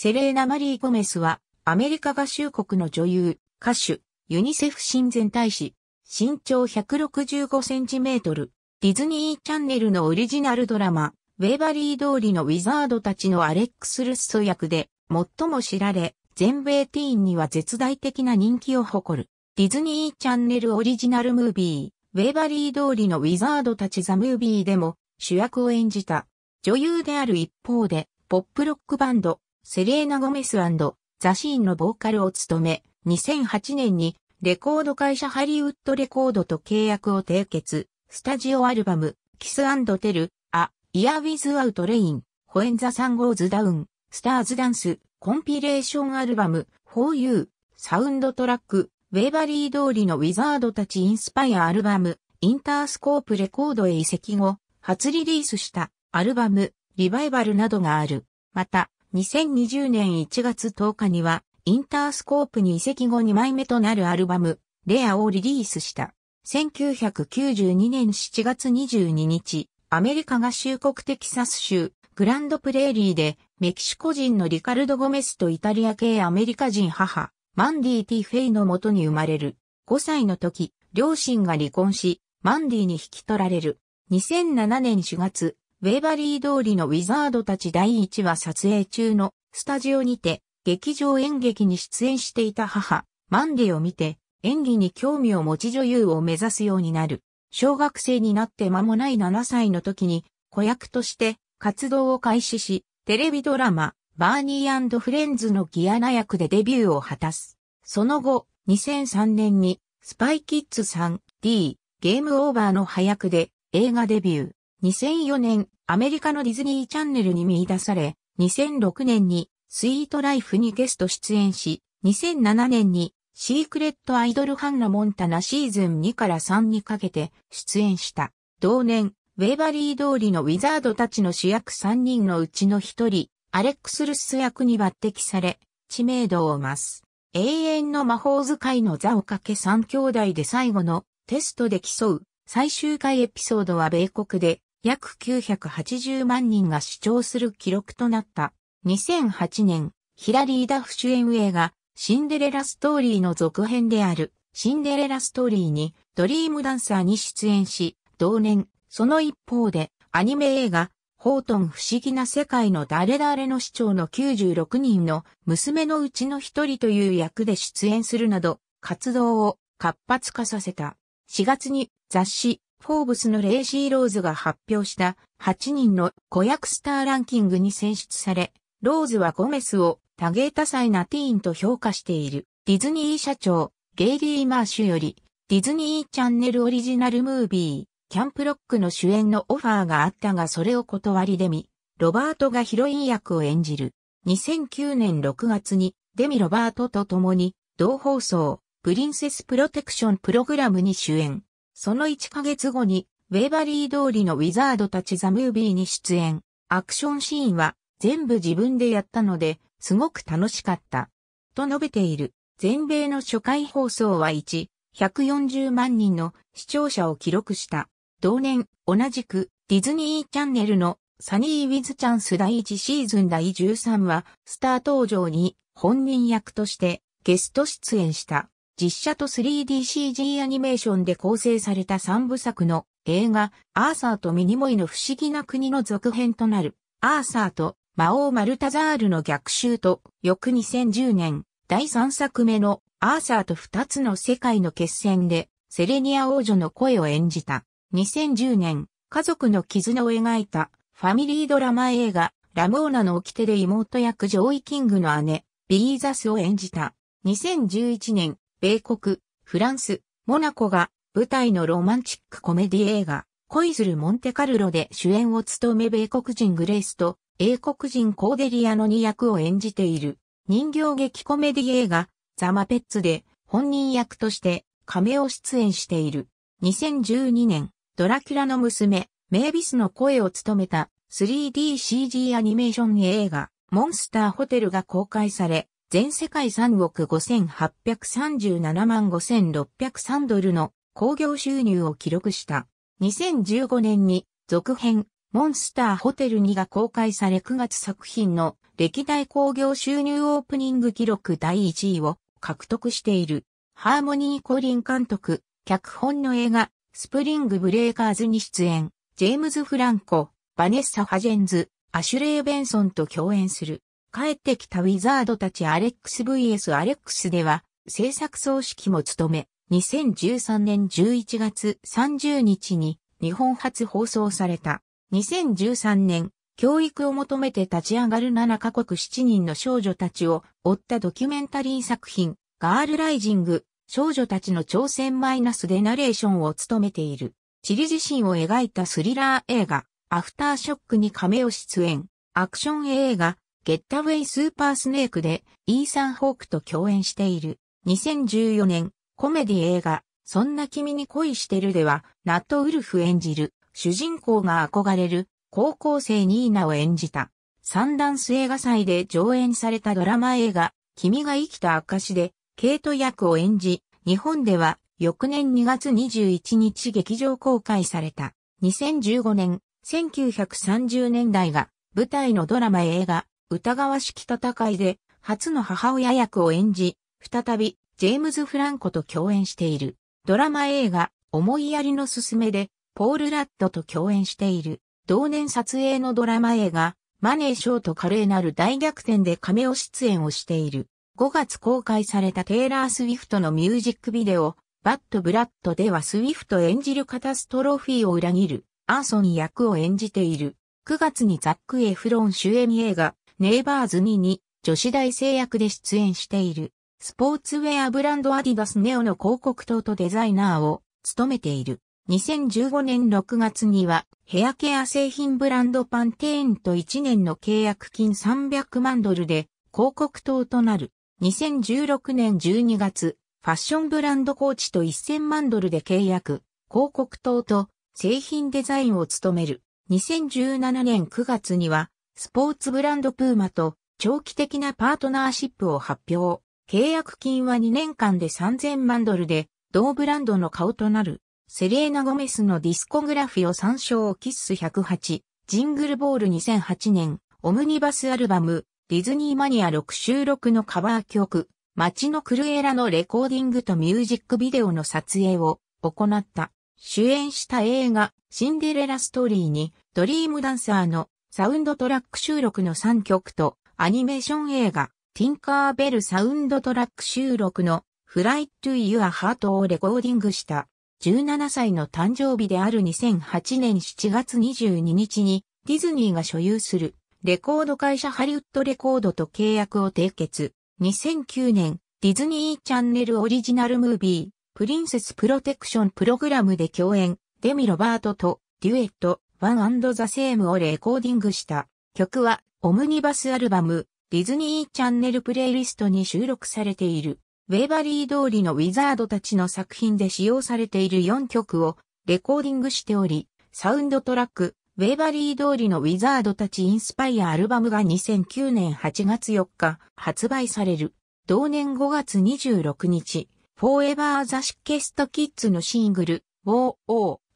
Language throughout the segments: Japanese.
セレーナ・マリー・ゴメスは、アメリカ合衆国の女優、歌手、ユニセフ親善大使、身長165センチメートル、ディズニーチャンネルのオリジナルドラマ、ウェーバリー通りのウィザードたちのアレックス・ルッソ役で、最も知られ、全米ティーンには絶大的な人気を誇る、ディズニーチャンネルオリジナルムービー、ウェーバリー通りのウィザードたちザ・ムービーでも主役を演じた、女優である一方で、ポップロックバンド、セレーナ・ゴメスザ・シーンのボーカルを務め、2008年にレコード会社ハリウッドレコードと契約を締結、スタジオアルバム、キステル、ア、イア・ウィズ・アウト・レイン、ホエンザ・サンゴーズ・ダウン、スターズ・ダンス、コンピレーションアルバム、ホーユー、サウンドトラック、ウェーバリー通りのウィザードたちインスパイアアルバム、インタースコープレコードへ移籍後、初リリースしたアルバム、リバイバルなどがある。また、2020年1月10日には、インタースコープに移籍後2枚目となるアルバム、レアをリリースした。1992年7月22日、アメリカ合衆国テキサス州、グランドプレーリーで、メキシコ人のリカルド・ゴメスとイタリア系アメリカ人母、マンディ・ティ・フェイのもとに生まれる。5歳の時、両親が離婚し、マンディに引き取られる。2007年4月、ウェバリー通りのウィザードたち第1話撮影中のスタジオにて劇場演劇に出演していた母、マンデを見て演技に興味を持ち女優を目指すようになる。小学生になって間もない7歳の時に子役として活動を開始し、テレビドラマ、バーニーフレンズのギアナ役でデビューを果たす。その後、2003年に、スパイキッズさん D、ゲームオーバーの早くで映画デビュー。2004年、アメリカのディズニーチャンネルに見出され、2006年にスイートライフにゲスト出演し、2007年にシークレットアイドルハンナ・モンタナシーズン2から3にかけて出演した。同年、ウェイバリー通りのウィザードたちの主役3人のうちの1人、アレックス・ルス役に抜擢され、知名度を増す。永遠の魔法使いの座をかけ3兄弟で最後のテストで競う最終回エピソードは米国で約980万人が視聴する記録となった。2008年、ヒラリー・ダフ主演映画、シンデレラストーリーの続編である、シンデレラストーリーに、ドリームダンサーに出演し、同年、その一方で、アニメ映画、ホートン不思議な世界の誰々の市長の96人の娘のうちの一人という役で出演するなど、活動を活発化させた。4月に雑誌、フォーブスのレイシー・ローズが発表した8人の子役スターランキングに選出され、ローズはゴメスを多芸多彩なティーンと評価している。ディズニー社長、ゲイリー・マーシュより、ディズニーチャンネルオリジナルムービー、キャンプロックの主演のオファーがあったがそれを断りデミ、ロバートがヒロイン役を演じる。2009年6月にデミ・ロバートと共に同放送、プリンセスプロテクションプログラムに主演。その1ヶ月後に、ウェバリー通りのウィザードたちザムービーに出演。アクションシーンは全部自分でやったので、すごく楽しかった。と述べている。全米の初回放送は1、140万人の視聴者を記録した。同年、同じくディズニーチャンネルのサニー・ウィズ・チャンス第1シーズン第13話、スター登場に本人役としてゲスト出演した。実写と 3DCG アニメーションで構成された三部作の映画、アーサーとミニモイの不思議な国の続編となる、アーサーと魔王マルタザールの逆襲と、翌2010年、第3作目のアーサーと二つの世界の決戦で、セレニア王女の声を演じた。2010年、家族の絆を描いた、ファミリードラマ映画、ラモーナの掟で妹役ジョーイ・キングの姉、ビーザスを演じた。2011年、米国、フランス、モナコが舞台のロマンチックコメディ映画、恋するモンテカルロで主演を務め米国人グレースと英国人コーデリアの2役を演じている人形劇コメディ映画ザ・マペッツで本人役として亀を出演している。2012年、ドラキュラの娘、メイビスの声を務めた 3DCG アニメーション映画、モンスターホテルが公開され、全世界3億5837万5603ドルの興行収入を記録した。2015年に続編モンスターホテル2が公開され9月作品の歴代興行収入オープニング記録第1位を獲得している。ハーモニー・コリン監督、脚本の映画、スプリング・ブレイカーズに出演、ジェームズ・フランコ、バネッサ・ファジェンズ、アシュレイ・ベンソンと共演する。帰ってきたウィザードたちアレックス VS アレックスでは、制作総指揮も務め、2013年11月30日に日本初放送された。2013年、教育を求めて立ち上がる7カ国7人の少女たちを追ったドキュメンタリー作品、ガールライジング、少女たちの挑戦マイナスでナレーションを務めている。チリ自身を描いたスリラー映画、アフターショックに亀を出演。アクション映画、ゲッタウェイスーパースネークでイーサン・ホークと共演している。2014年、コメディ映画、そんな君に恋してるでは、ナット・ウルフ演じる、主人公が憧れる、高校生ニーナを演じた。サンダンス映画祭で上演されたドラマ映画、君が生きた証で、ケイト役を演じ、日本では翌年2月21日劇場公開された。2015年、1930年代が舞台のドラマ映画、疑わしき戦いで、初の母親役を演じ、再び、ジェームズ・フランコと共演している。ドラマ映画、思いやりのすすめで、ポール・ラッドと共演している。同年撮影のドラマ映画、マネー・ショーと華麗なる大逆転で亀を出演をしている。5月公開されたテイラー・スウィフトのミュージックビデオ、バッド・ブラッドではスウィフト演じるカタストロフィーを裏切る、アーソン役を演じている。9月にザック・エフロン主演映画、ネイバーズにに女子大生役で出演している、スポーツウェアブランドアディダスネオの広告塔とデザイナーを務めている。2015年6月にはヘアケア製品ブランドパンテーンと1年の契約金300万ドルで広告塔となる。2016年12月、ファッションブランドコーチと1000万ドルで契約、広告塔と製品デザインを務める。2017年9月にはスポーツブランドプーマと長期的なパートナーシップを発表。契約金は2年間で3000万ドルで、同ブランドの顔となる、セレーナ・ゴメスのディスコグラフィを参照キッス108、ジングルボール2008年、オムニバスアルバム、ディズニーマニア6収録のカバー曲、街のクルエラのレコーディングとミュージックビデオの撮影を行った。主演した映画、シンデレラストーリーに、ドリームダンサーのサウンドトラック収録の3曲と、アニメーション映画、ティンカーベルサウンドトラック収録の、フライトゥイユアハートをレコーディングした。17歳の誕生日である2008年7月22日に、ディズニーが所有する、レコード会社ハリウッドレコードと契約を締結。2009年、ディズニーチャンネルオリジナルムービー、プリンセスプロテクションプログラムで共演、デミ・ロバートとデュエット、One and the Same をレコーディングした。曲は、オムニバスアルバム、ディズニーチャンネルプレイリストに収録されている。ウェーバリー通りのウィザードたちの作品で使用されている4曲をレコーディングしており、サウンドトラック、ウェーバリー通りのウィザードたちインスパイアアルバムが2009年8月4日発売される。同年5月26日、フォーエバーザシッケストキッズのシングル、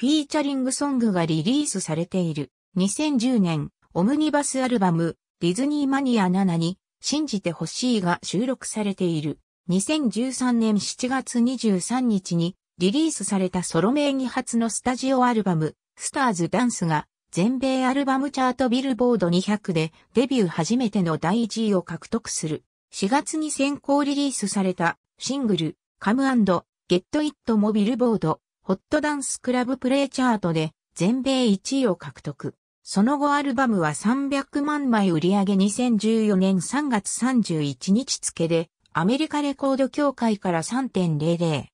フィーチャリングソングがリリースされている。2010年、オムニバスアルバム、ディズニーマニア7に、信じてほしいが収録されている。2013年7月23日に、リリースされたソロ名義初のスタジオアルバム、スターズダンスが、全米アルバムチャートビルボード200でデビュー初めての第1位を獲得する。4月に先行リリースされたシングル、Come and Get It もビルボードホットダンスクラブプレイチャートで全米1位を獲得。その後アルバムは300万枚売り上げ2014年3月31日付でアメリカレコード協会から 3.00X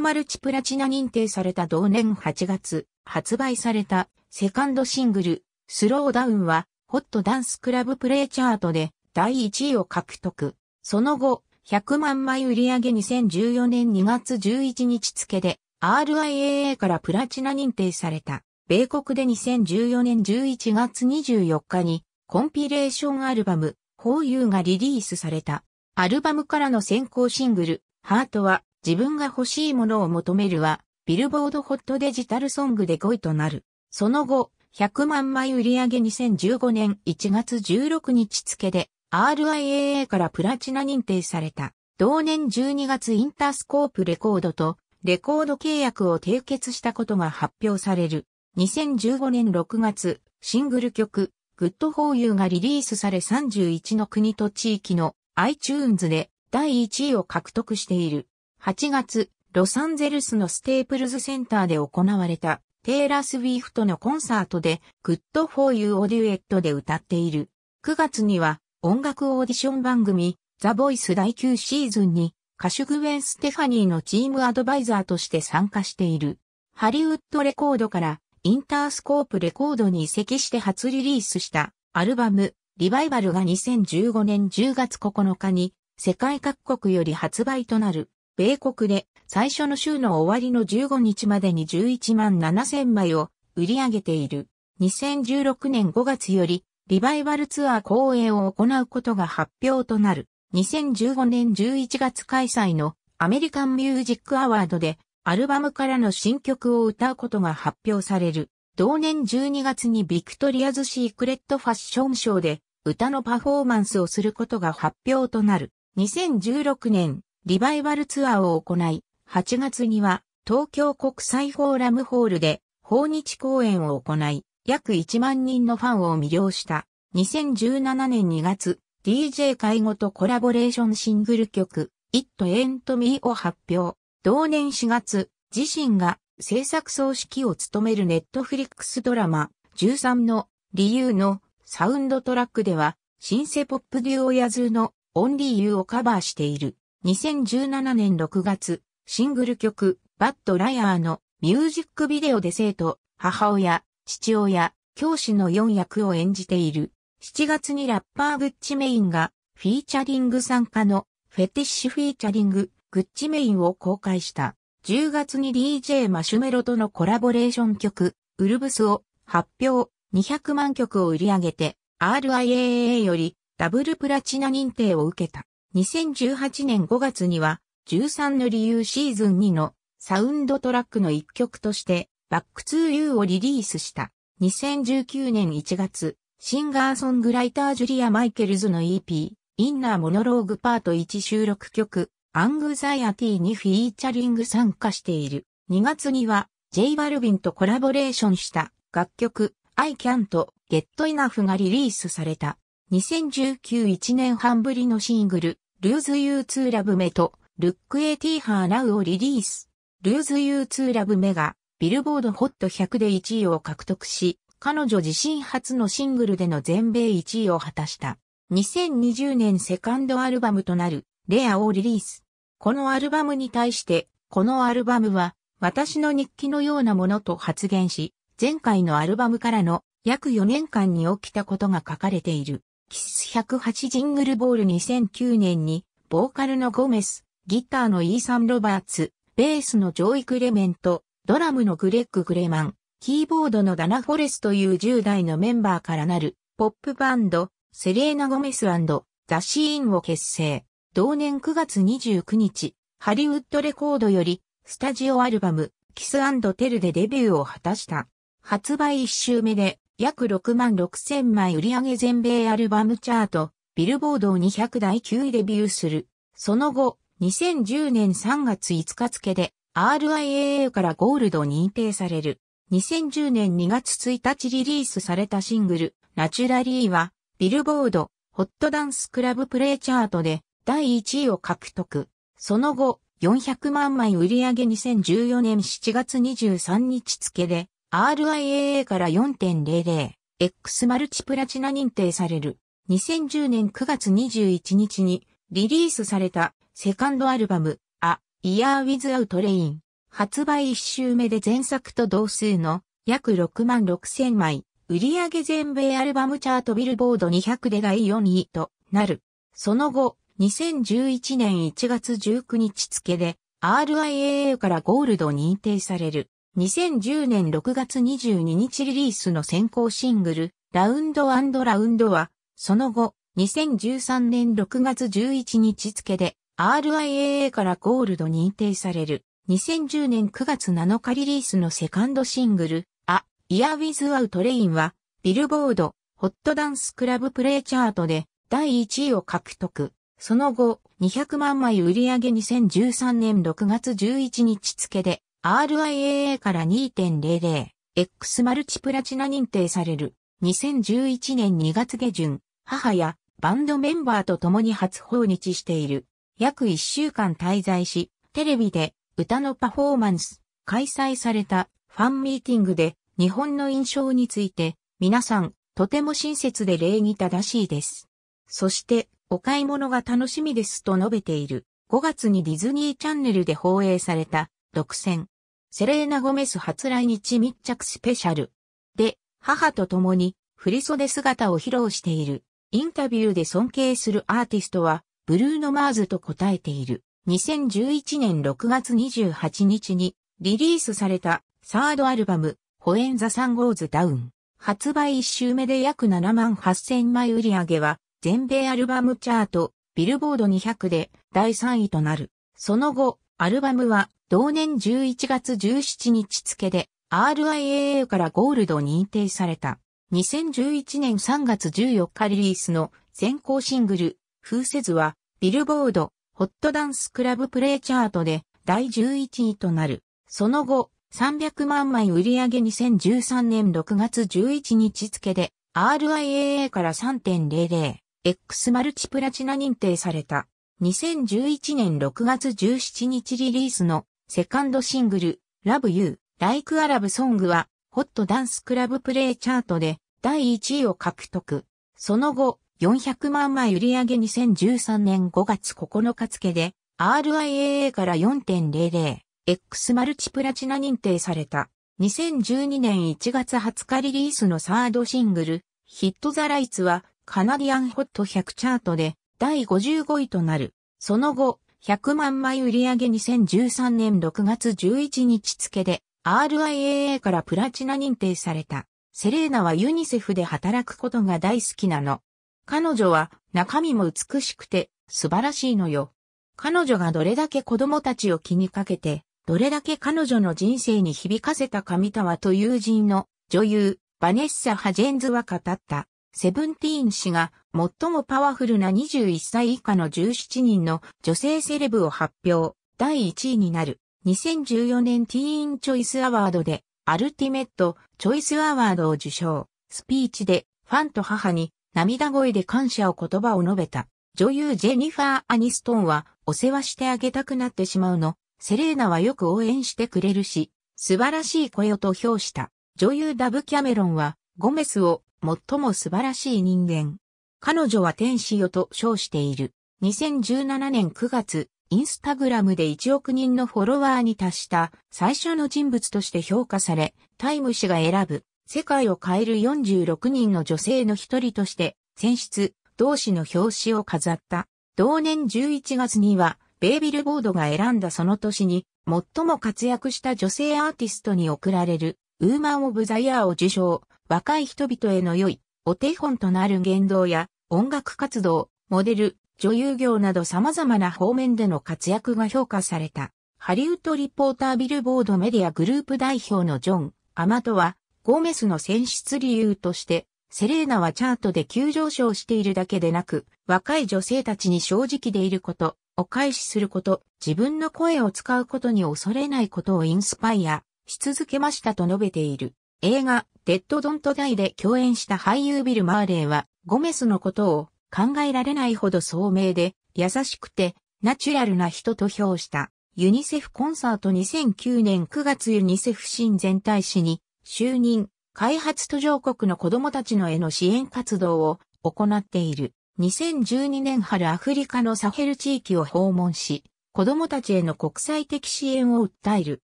マルチプラチナ認定された同年8月発売されたセカンドシングルスローダウンはホットダンスクラブプレイチャートで第1位を獲得。その後100万枚売り上げ2014年2月11日付で RIAA からプラチナ認定された、米国で2014年11月24日に、コンピレーションアルバム、ホーユーがリリースされた。アルバムからの先行シングル、ハートは、自分が欲しいものを求めるは、ビルボードホットデジタルソングで5位となる。その後、100万枚売上2015年1月16日付で、RIAA からプラチナ認定された。同年12月インタースコープレコードとレコード契約を締結したことが発表される。2015年6月、シングル曲、Good for You がリリースされ31の国と地域の iTunes で第1位を獲得している。8月、ロサンゼルスのステープルズセンターで行われたテイラー・スウィフトのコンサートでグッド o r You をデュエットで歌っている。9月には音楽オーディション番組ザ・ボイス第9シーズンに歌手グウェン・ステファニーのチームアドバイザーとして参加している。ハリウッドレコードからインタースコープレコードに移籍して初リリースしたアルバムリバイバルが2015年10月9日に世界各国より発売となる。米国で最初の週の終わりの15日までに11万7000枚を売り上げている。2016年5月よりリバイバルツアー公演を行うことが発表となる。2015年11月開催のアメリカンミュージックアワードでアルバムからの新曲を歌うことが発表される。同年12月にビクトリアズ・シークレット・ファッションショーで歌のパフォーマンスをすることが発表となる。2016年、リバイバルツアーを行い、8月には東京国際フォーラムホールで訪日公演を行い、約1万人のファンを魅了した。2017年2月、DJ 介護とコラボレーションシングル曲 It Ain't Me を発表。同年4月、自身が制作総指揮を務めるネットフリックスドラマ13の理由のサウンドトラックでは、シンセポップデュオヤズのオンリーユーをカバーしている。2017年6月、シングル曲バッドライアーのミュージックビデオで生徒、母親、父親、教師の4役を演じている。7月にラッパーグッチメインがフィーチャリング参加のフェティッシュフィーチャリンググッチメインを公開した。10月に DJ マシュメロとのコラボレーション曲ウルブスを発表200万曲を売り上げて RIAA よりダブルプラチナ認定を受けた。2018年5月には13の理由シーズン2のサウンドトラックの一曲としてバックツーユーをリリースした。2019年1月、シンガーソングライタージュリア・マイケルズの EP、インナーモノローグパート1収録曲、アングザイアティにフィーチャリング参加している。2月には、ジェイ・バルビンとコラボレーションした楽曲、I Can't Get Enough がリリースされた。2019-1年半ぶりのシングル、Lose You to Love Me と、Look at Her Now をリリース。Lose You to Love Me が、ビルボードホット100で1位を獲得し、彼女自身初のシングルでの全米1位を果たした。2020年セカンドアルバムとなる、レアをリリース。このアルバムに対して、このアルバムは、私の日記のようなものと発言し、前回のアルバムからの約4年間に起きたことが書かれている。キス108ジングルボール2009年に、ボーカルのゴメス、ギターのイーサン・ロバーツ、ベースのジョイ・クレメント、ドラムのグレッグ・グレマン、キーボードのダナ・フォレスという10代のメンバーからなる、ポップバンド、セレーナ・ゴメスザ・シーンを結成。同年9月29日、ハリウッドレコードより、スタジオアルバム、キステルでデビューを果たした。発売1周目で、約6万6千枚売上全米アルバムチャート、ビルボードを200台9位デビューする。その後、2010年3月5日付で、RIAA からゴールド認定される。2010年2月1日リリースされたシングル、ナチュラリーは、ビルボード、ホットダンスクラブプレイチャートで第1位を獲得。その後、400万枚売上2014年7月23日付で、RIAA から4.00、X マルチプラチナ認定される。2010年9月21日にリリースされたセカンドアルバム、A Year Without Rain。発売1週目で前作と同数の約6万6千枚、売上全米アルバムチャートビルボード200で第4位となる。その後、2011年1月19日付で RIAA からゴールド認定される。2010年6月22日リリースの先行シングル、ラウンドラウンドは、その後、2013年6月11日付で RIAA からゴールド認定される。2010年9月7日リリースのセカンドシングル、A Year Without Rain は、ビルボード、ホットダンスクラブプレイチャートで第1位を獲得。その後、200万枚売り上げ2013年6月11日付で、RIAA から 2.00X マルチプラチナ認定される。2011年2月下旬、母やバンドメンバーと共に初訪日している。約1週間滞在し、テレビで歌のパフォーマンス、開催されたファンミーティングで日本の印象について皆さんとても親切で礼儀正しいです。そしてお買い物が楽しみですと述べている5月にディズニーチャンネルで放映された独占セレーナ・ゴメス初来日密着スペシャルで母と共に振袖姿を披露しているインタビューで尊敬するアーティストはブルーノ・マーズと答えている。2011年6月28日にリリースされたサードアルバム、ホエンザ・サンゴーズ・ダウン。発売1週目で約7万8000枚売り上げは、全米アルバムチャート、ビルボード200で第3位となる。その後、アルバムは同年11月17日付で RIAA からゴールド認定された。2011年3月14日リリースの先行シングル、風せずは、ビルボードホットダンスクラブプレイチャートで第11位となる。その後、300万枚売上2013年6月11日付で RIAA から 3.00X マルチプラチナ認定された。2011年6月17日リリースのセカンドシングル Love You Like a r a b Song はホットダンスクラブプレイチャートで第1位を獲得。その後、400万枚売上2013年5月9日付で RIAA から 4.00X マルチプラチナ認定された。2012年1月20日リリースのサードシングル、ヒットザライツはカナディアンホット100チャートで第55位となる。その後、100万枚売上2013年6月11日付で RIAA からプラチナ認定された。セレーナはユニセフで働くことが大好きなの。彼女は中身も美しくて素晴らしいのよ。彼女がどれだけ子供たちを気にかけて、どれだけ彼女の人生に響かせた上川と友人の女優、バネッサ・ハジェンズは語った。セブンティーン氏が最もパワフルな21歳以下の17人の女性セレブを発表。第1位になる。2014年ティーンチョイスアワードでアルティメットチョイスアワードを受賞。スピーチでファンと母に涙声で感謝を言葉を述べた。女優ジェニファー・アニストンは、お世話してあげたくなってしまうの。セレーナはよく応援してくれるし、素晴らしい声をと評した。女優ダブ・キャメロンは、ゴメスを最も素晴らしい人間。彼女は天使よと称している。2017年9月、インスタグラムで1億人のフォロワーに達した最初の人物として評価され、タイム誌が選ぶ世界を変える46人の女性の一人として、選出、同志の表紙を飾った。同年11月には、ベイビルボードが選んだその年に、最も活躍した女性アーティストに贈られる、ウーマン・オブ・ザ・イヤーを受賞、若い人々への良い、お手本となる言動や、音楽活動、モデル、女優業など様々な方面での活躍が評価された。ハリウッドリポータービルボードメディアグループ代表のジョン・アマトは、ゴメスの選出理由として、セレーナはチャートで急上昇しているだけでなく、若い女性たちに正直でいること、お返しすること、自分の声を使うことに恐れないことをインスパイアし続けましたと述べている。映画、デッド・ドント・ダイで共演した俳優ビル・マーレーは、ゴメスのことを考えられないほど聡明で、優しくて、ナチュラルな人と評した。ユニセフコンサート2009年9月ユニセフ新全大使に就任、開発途上国の子供たちのへの支援活動を行っている。2012年春アフリカのサヘル地域を訪問し、子供たちへの国際的支援を訴える。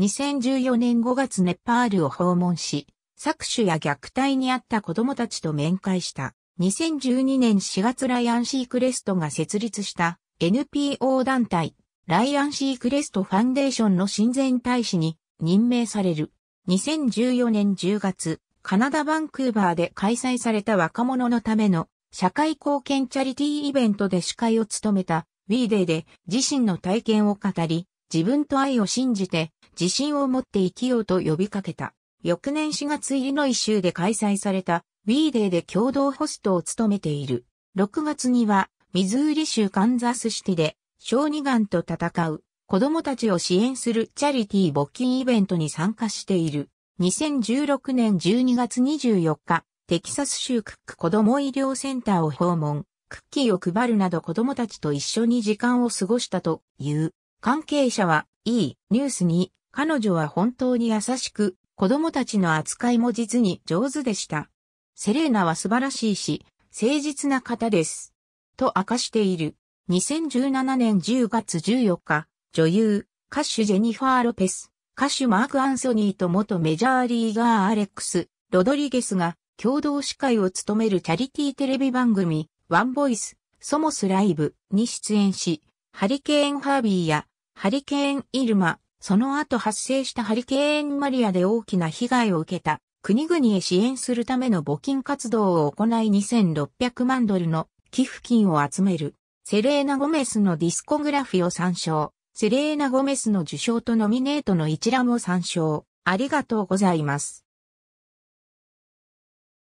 2014年5月ネパールを訪問し、搾取や虐待にあった子供たちと面会した。2012年4月ライアンシークレストが設立した NPO 団体、ライアンシークレストファンデーションの親善大使に任命される。2014年10月、カナダ・バンクーバーで開催された若者のための社会貢献チャリティーイベントで司会を務めた w e d a y で自身の体験を語り、自分と愛を信じて自信を持って生きようと呼びかけた。翌年4月入りの一周で開催された w e d a y で共同ホストを務めている。6月にはミズーリ州カンザスシティで小児がんと戦う子供たちを支援するチャリティー募金イベントに参加している。2016年12月24日、テキサス州クック子供医療センターを訪問、クッキーを配るなど子供たちと一緒に時間を過ごしたという。関係者は、いいニュースに、彼女は本当に優しく、子供たちの扱いも実に上手でした。セレーナは素晴らしいし、誠実な方です。と明かしている。2017年10月14日、女優、歌手ジェニファー・ロペス、歌手マーク・アンソニーと元メジャーリーガーアレックス・ロドリゲスが共同司会を務めるチャリティーテレビ番組、ワンボイス、ソモスライブに出演し、ハリケーン・ハービーやハリケーン・イルマ、その後発生したハリケーン・マリアで大きな被害を受けた国々へ支援するための募金活動を行い2600万ドルの寄付金を集めるセレーナ・ゴメスのディスコグラフィを参照。セレーナ・ゴメスの受賞とノミネートの一覧を参照。ありがとうございます。